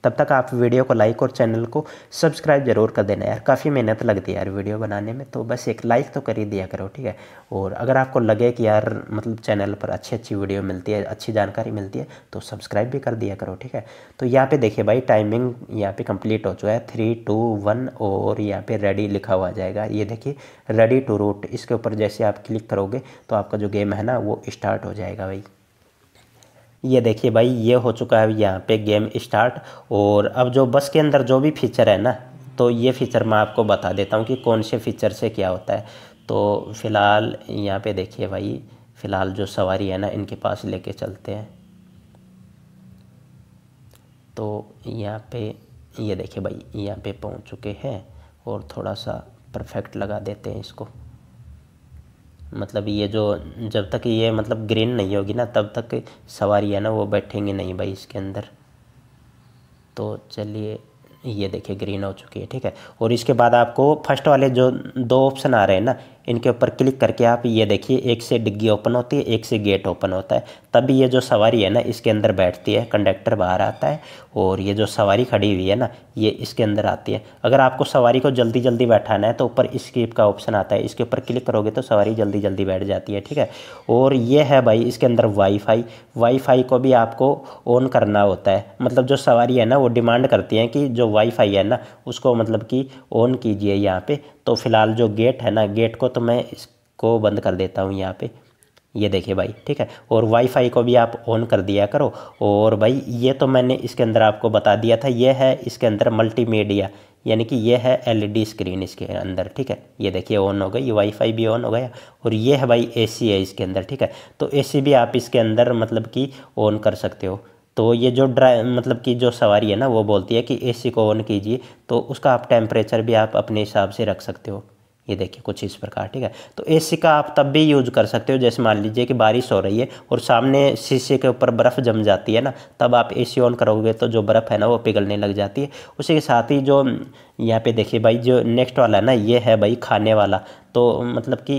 तब तक आप वीडियो को लाइक और चैनल को सब्सक्राइब जरूर कर देना यार काफ़ी मेहनत लगती है यार वीडियो बनाने में तो बस एक लाइक तो कर ही दिया करो ठीक है और अगर आपको लगे कि यार मतलब चैनल पर अच्छी अच्छी वीडियो मिलती है अच्छी जानकारी मिलती है तो सब्सक्राइब भी कर दिया करो ठीक है तो यहाँ पर देखिए भाई टाइमिंग यहाँ पर कम्प्लीट हो चुका है थ्री टू वन और यहाँ पर रेडी लिखा हुआ जाएगा ये देखिए रेडी टू रूट इसके ऊपर जैसे आप क्लिक करोगे तो आपका जो गेम है ना वो स्टार्ट हो जाएगा भाई ये देखिए भाई ये हो चुका है यहाँ पे गेम स्टार्ट और अब जो बस के अंदर जो भी फीचर है ना तो ये फीचर मैं आपको बता देता हूँ कि कौन से फीचर से क्या होता है तो फ़िलहाल यहाँ पे देखिए भाई फ़िलहाल जो सवारी है ना इनके पास लेके चलते हैं तो यहाँ पे ये देखिए भाई यहाँ पे पहुँच चुके हैं और थोड़ा सा परफेक्ट लगा देते हैं इसको मतलब ये जो जब तक ये मतलब ग्रीन नहीं होगी ना तब तक सवारी है ना वो बैठेंगे नहीं भाई इसके अंदर तो चलिए ये देखिए ग्रीन हो चुकी है ठीक है और इसके बाद आपको फर्स्ट वाले जो दो ऑप्शन आ रहे हैं ना इनके ऊपर क्लिक करके आप ये देखिए एक से डिग्गी ओपन होती है एक से गेट ओपन होता है तभी ये जो सवारी है ना इसके अंदर बैठती है कंडक्टर बाहर आता है और ये जो सवारी खड़ी हुई है ना ये इसके अंदर आती है अगर आपको सवारी को जल्दी जल्दी बैठाना है तो ऊपर स्कीप का ऑप्शन आता है इसके ऊपर क्लिक करोगे तो सवारी जल्दी जल्दी बैठ जाती है ठीक है और ये है भाई इसके अंदर वाईफाई वाईफाई को भी आपको ऑन करना होता है मतलब जो सवारी है ना वो डिमांड करती है कि जो वाईफाई है ना उसको मतलब कि ऑन कीजिए यहाँ पर तो फिलहाल जो गेट है ना गेट को तो मैं इसको बंद कर देता हूँ यहाँ पे ये देखिए भाई ठीक है और वाईफाई को भी आप ऑन कर दिया करो और भाई ये तो मैंने इसके अंदर आपको बता दिया था ये है इसके अंदर मल्टीमीडिया यानी कि ये है एलईडी स्क्रीन e इसके अंदर ठीक है ये देखिए ऑन हो गई ये वाईफाई भी ऑन हो गया और ये है भाई एसी है इसके अंदर ठीक है तो एसी भी आप इसके अंदर मतलब कि ऑन कर सकते हो तो ये जो ड्राइव मतलब कि जो सवारी है ना वो बोलती है कि एसी को ऑन कीजिए तो उसका आप टेम्परेचर भी आप अपने हिसाब से रख सकते हो ये देखिए कुछ इस प्रकार ठीक है तो एसी का आप तब भी यूज कर सकते हो जैसे मान लीजिए कि बारिश हो रही है और सामने शीशे के ऊपर बर्फ़ जम जाती है ना तब आप एसी ऑन करोगे तो जो बर्फ़ है ना वो पिघलने लग जाती है उसी के साथ ही जो यहाँ पे देखिए भाई जो नेक्स्ट वाला है ना ये है भाई खाने वाला तो मतलब कि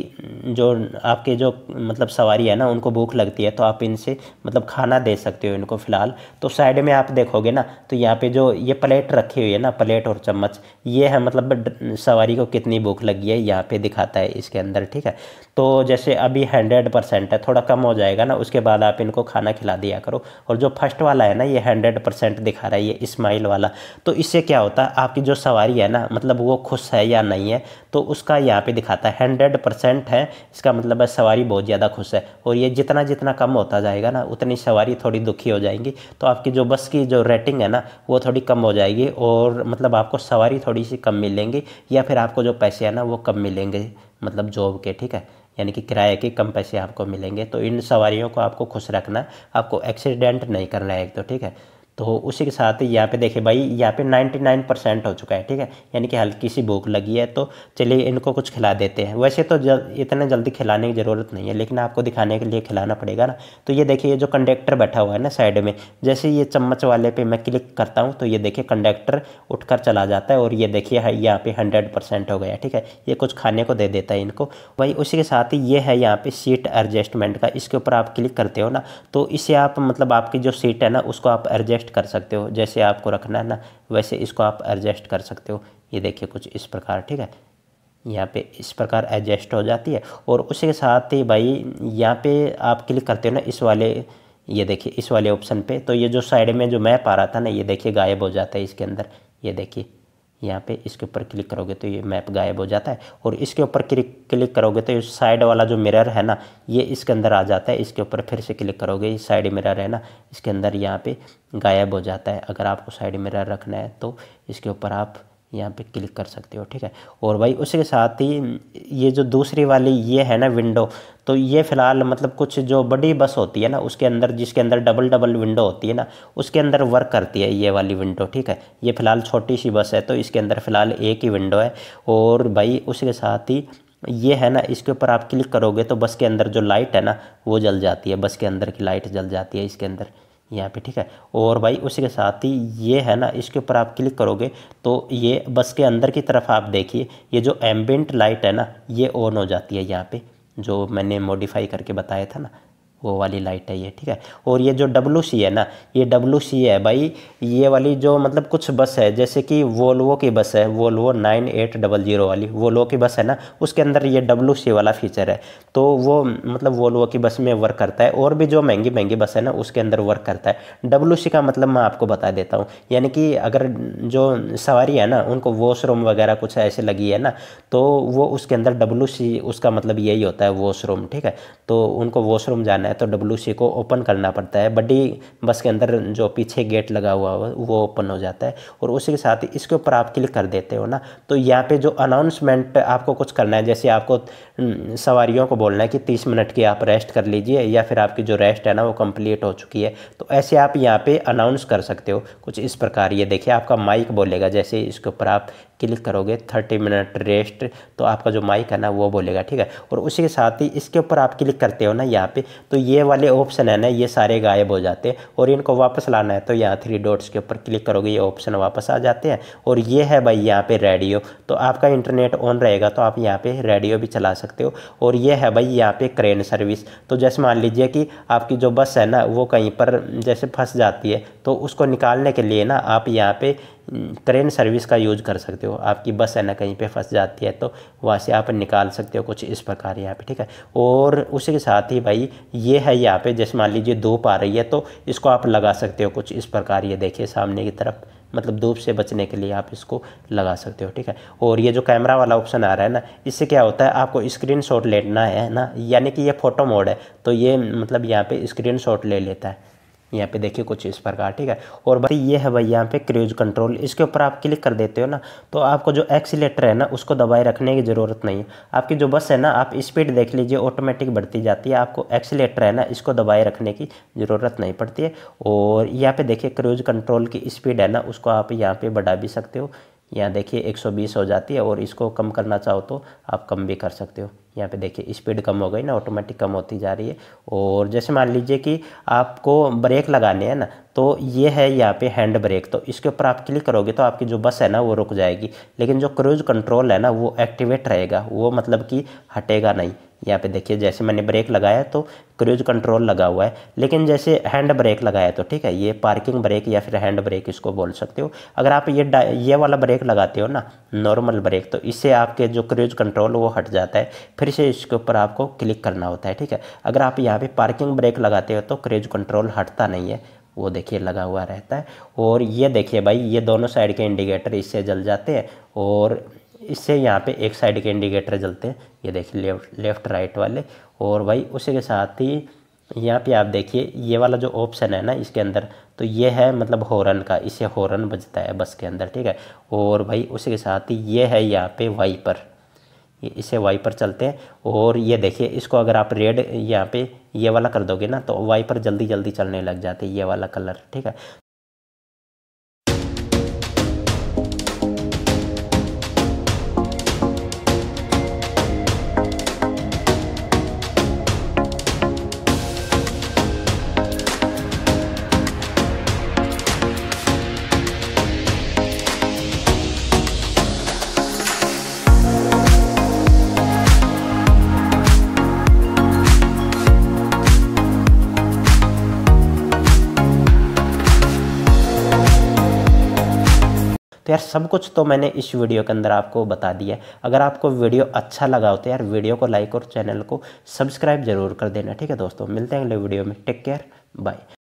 जो आपके जो मतलब सवारी है ना उनको भूख लगती है तो आप इनसे मतलब खाना दे सकते हो इनको फ़िलहाल तो साइड में आप देखोगे ना तो यहाँ पे जो ये प्लेट रखी हुई है ना प्लेट और चम्मच ये है मतलब सवारी को कितनी भूख लगी है यहाँ पे दिखाता है इसके अंदर ठीक है तो जैसे अभी हंड्रेड परसेंट है थोड़ा कम हो जाएगा ना उसके बाद आप इनको खाना खिला दिया करो और जो फर्स्ट वाला है ना ये हंड्रेड परसेंट दिखा रहा है ये स्माइल वाला तो इससे क्या होता है आपकी जो सवारी है ना मतलब वो खुश है या नहीं है तो उसका यहाँ पर दिखाता है सकता है हंड्रेड परसेंट है इसका मतलब है सवारी बहुत ज़्यादा खुश है और ये जितना जितना कम होता जाएगा ना उतनी सवारी थोड़ी दुखी हो जाएंगी तो आपकी जो बस की जो रेटिंग है ना वो थोड़ी कम हो जाएगी और मतलब आपको सवारी थोड़ी सी कम मिलेंगी या फिर आपको जो पैसे है ना वो कम मिलेंगे मतलब जॉब के ठीक है यानी कि किराए के कम पैसे आपको मिलेंगे तो इन सवारियों को आपको खुश रखना आपको एक्सीडेंट नहीं करना है एक तो ठीक है तो उसी के साथ यहाँ पे देखिए भाई यहाँ पे 99 परसेंट हो चुका है ठीक है यानी कि हल्की सी भूख लगी है तो चलिए इनको कुछ खिला देते हैं वैसे तो जल इतने जल्दी खिलाने की ज़रूरत नहीं है लेकिन आपको दिखाने के लिए खिलाना पड़ेगा ना तो ये देखिए ये जो कंडक्टर बैठा हुआ है ना साइड में जैसे ये चम्मच वाले पर मैं क्लिक करता हूँ तो ये देखिए कंडक्टर उठ चला जाता है और ये देखिए यहाँ पर हंड्रेड हो गया ठीक है ये कुछ खाने को दे देता है इनको भाई उसी के साथ ये है यहाँ पर सीट एडजस्टमेंट का इसके ऊपर आप क्लिक करते हो ना तो इसे आप मतलब आपकी जो सीट है ना उसको आप एडजस्ट एडजस्ट कर सकते हो जैसे आपको रखना है ना वैसे इसको आप एडजस्ट कर सकते हो ये देखिए कुछ इस प्रकार ठीक है यहाँ पे इस प्रकार एडजस्ट हो जाती है और उसी के साथ ही भाई यहाँ पे आप क्लिक करते हो ना इस वाले ये देखिए इस वाले ऑप्शन पे तो ये जो साइड में जो मैप आ रहा था ना ये देखिए गायब हो जाता है इसके अंदर ये देखिए यहाँ पे इसके ऊपर क्लिक करोगे तो ये मैप गायब हो जाता है और इसके ऊपर क्लिक क्लिक करोगे तो ये साइड वाला जो मिरर है ना ये इसके अंदर आ जाता है इसके ऊपर फिर से क्लिक करोगे ये साइड मिरर है ना इसके अंदर यहाँ पे गायब हो जाता है अगर आपको साइड मिरर रखना है तो इसके ऊपर आप यहाँ पे क्लिक कर सकते हो ठीक है और भाई उसके साथ ही ये जो दूसरी वाली ये है ना विंडो तो ये फ़िलहाल मतलब कुछ जो बड़ी बस होती है ना उसके अंदर जिसके अंदर डबल डबल विंडो होती है ना उसके अंदर वर्क करती है ये वाली विंडो ठीक है ये फ़िलहाल छोटी सी बस है तो इसके अंदर फ़िलहाल एक ही विंडो है और भाई उसके साथ ही ये है ना इसके ऊपर आप क्लिक करोगे तो बस के अंदर जो लाइट है ना वो जल जाती है बस के अंदर की लाइट जल जाती है इसके अंदर यहाँ पे ठीक है और भाई उसी के साथ ही ये है ना इसके ऊपर आप क्लिक करोगे तो ये बस के अंदर की तरफ आप देखिए ये जो एम्बेंट लाइट है ना ये ऑन हो जाती है यहाँ पे जो मैंने मॉडिफाई करके बताया था ना वो वाली लाइट है ये ठीक है और ये जो डब्लू सी है ना ये डब्लू सी है भाई ये वाली जो मतलब कुछ बस है जैसे कि वोल्वो की बस है Volvo nine eight double zero वाली वोल्वो की बस है ना उसके अंदर ये डब्लू सी वाला फीचर है तो वो मतलब वोल्वो की बस में वर्क करता है और भी जो महंगी महंगी बस है ना उसके अंदर वर्क करता है डब्लू सी का मतलब मैं आपको बता देता हूँ यानी कि अगर जो सवारी है ना उनको वॉशरूम वगैरह कुछ ऐसे लगी है ना तो वो उसके अंदर डब्लू सी उसका मतलब यही होता है वॉशरूम ठीक है तो उनको वॉशरूम जाना करना है तो डब्ल्यू को ओपन करना पड़ता है बड़ी बस के अंदर जो पीछे गेट लगा हुआ हो वो ओपन हो जाता है और उसी के साथ इसके ऊपर आप क्लिक कर देते हो ना तो यहाँ पे जो अनाउंसमेंट आपको कुछ करना है जैसे आपको हम्म, सवारियों को बोलना है कि तीस मिनट की आप रेस्ट कर लीजिए या फिर आपकी जो रेस्ट है ना वो कंप्लीट हो चुकी है तो ऐसे आप यहाँ पर अनाउंस कर सकते हो कुछ इस प्रकार ये देखिए आपका माइक बोलेगा जैसे इसके ऊपर आप क्लिक करोगे थर्टी मिनट रेस्ट तो आपका जो माइक है ना वो बोलेगा ठीक है और उसी के साथ ही इसके ऊपर आप क्लिक करते हो ना यहाँ पे तो ये वाले ऑप्शन है ना ये सारे गायब हो जाते हैं और इनको वापस लाना है तो यहाँ थ्री डॉट्स के ऊपर क्लिक करोगे ये ऑप्शन वापस आ जाते हैं और ये है भाई यहाँ पे रेडियो तो आपका इंटरनेट ऑन रहेगा तो आप यहाँ पर रेडियो भी चला सकते हो और ये है भाई यहाँ पर क्रेन सर्विस तो जैसे मान लीजिए कि आपकी जो बस है ना वो कहीं पर जैसे फंस जाती है तो उसको निकालने के लिए ना आप यहाँ पर ट्रेन सर्विस का यूज कर सकते हो आपकी बस है ना कहीं पे फंस जाती है तो वहाँ से आप निकाल सकते हो कुछ इस प्रकार यहाँ पे ठीक है और उसी के साथ ही भाई ये है यहाँ पे जैसे मान लीजिए धूप आ रही है तो इसको आप लगा सकते हो कुछ इस प्रकार ये देखिए सामने की तरफ मतलब धूप से बचने के लिए आप इसको लगा सकते हो ठीक है और ये जो कैमरा वाला ऑप्शन आ रहा है ना इससे क्या होता है आपको स्क्रीन शॉट लेना है ना यानी कि ये फ़ोटो मोड है तो ये मतलब यहाँ पे स्क्रीन शॉट ले लेता है यहाँ पे देखिए कुछ इस प्रकार ठीक है और भाई ये है भाई यहाँ पे क्रूज कंट्रोल इसके ऊपर आप क्लिक कर देते हो ना तो आपको जो एक्सीटर है ना उसको दबाए रखने की ज़रूरत नहीं है आपकी जो बस है ना आप स्पीड देख लीजिए ऑटोमेटिक बढ़ती जाती है आपको एक्सीटर है ना इसको दबाए रखने की ज़रूरत नहीं पड़ती है और यहाँ पर देखिए क्रूज कंट्रोल की स्पीड है ना उसको आप यहाँ पर बढ़ा भी सकते हो यहाँ देखिए एक हो जाती है और इसको कम करना चाहो तो आप कम भी कर सकते हो यहाँ पे देखिए स्पीड कम हो गई ना ऑटोमेटिक कम होती जा रही है और जैसे मान लीजिए कि आपको ब्रेक लगाने हैं ना तो ये है यहाँ पे हैंड ब्रेक तो इसके ऊपर आप क्लिक करोगे तो आपकी जो बस है ना वो रुक जाएगी लेकिन जो क्रूज कंट्रोल है ना वो एक्टिवेट रहेगा वो मतलब कि हटेगा नहीं यहाँ पे देखिए जैसे मैंने ब्रेक लगाया तो क्रूज कंट्रोल लगा हुआ है लेकिन जैसे हैंड ब्रेक लगाया तो ठीक है ये पार्किंग ब्रेक या फिर हैंड ब्रेक इसको बोल सकते हो अगर आप ये ये वाला ब्रेक लगाते हो ना नॉर्मल ब्रेक तो इससे आपके जो क्रूज कंट्रोल वो हट जाता है फिर से इसके ऊपर आपको क्लिक करना होता है ठीक है अगर आप यहाँ पर पार्किंग ब्रेक लगाते हो तो क्रूज कंट्रोल हटता नहीं है वो देखिए लगा हुआ रहता है और ये देखिए भाई ये दोनों साइड के इंडिकेटर इससे जल जाते हैं और इससे यहाँ पे एक साइड के इंडिकेटर जलते हैं ये देखिए लेफ्ट लेफ्ट राइट वाले और भाई उसी के साथ ही यहाँ पे आप देखिए ये वाला जो ऑप्शन है ना इसके अंदर तो ये है मतलब हॉर्न का इसे हॉर्न बजता है बस के अंदर ठीक है और भाई उसी के साथ ही ये है यहाँ पे वाइपर ये इसे वाइपर चलते हैं और ये देखिए इसको अगर आप रेड यहाँ पे ये वाला कर दोगे ना तो वाइपर जल्दी जल्दी चलने लग जाते ये वाला कलर ठीक है तो यार सब कुछ तो मैंने इस वीडियो के अंदर आपको बता दिया अगर आपको वीडियो अच्छा लगा हो तो यार वीडियो को लाइक और चैनल को सब्सक्राइब जरूर कर देना ठीक है दोस्तों मिलते हैं अगले वीडियो में टेक केयर बाय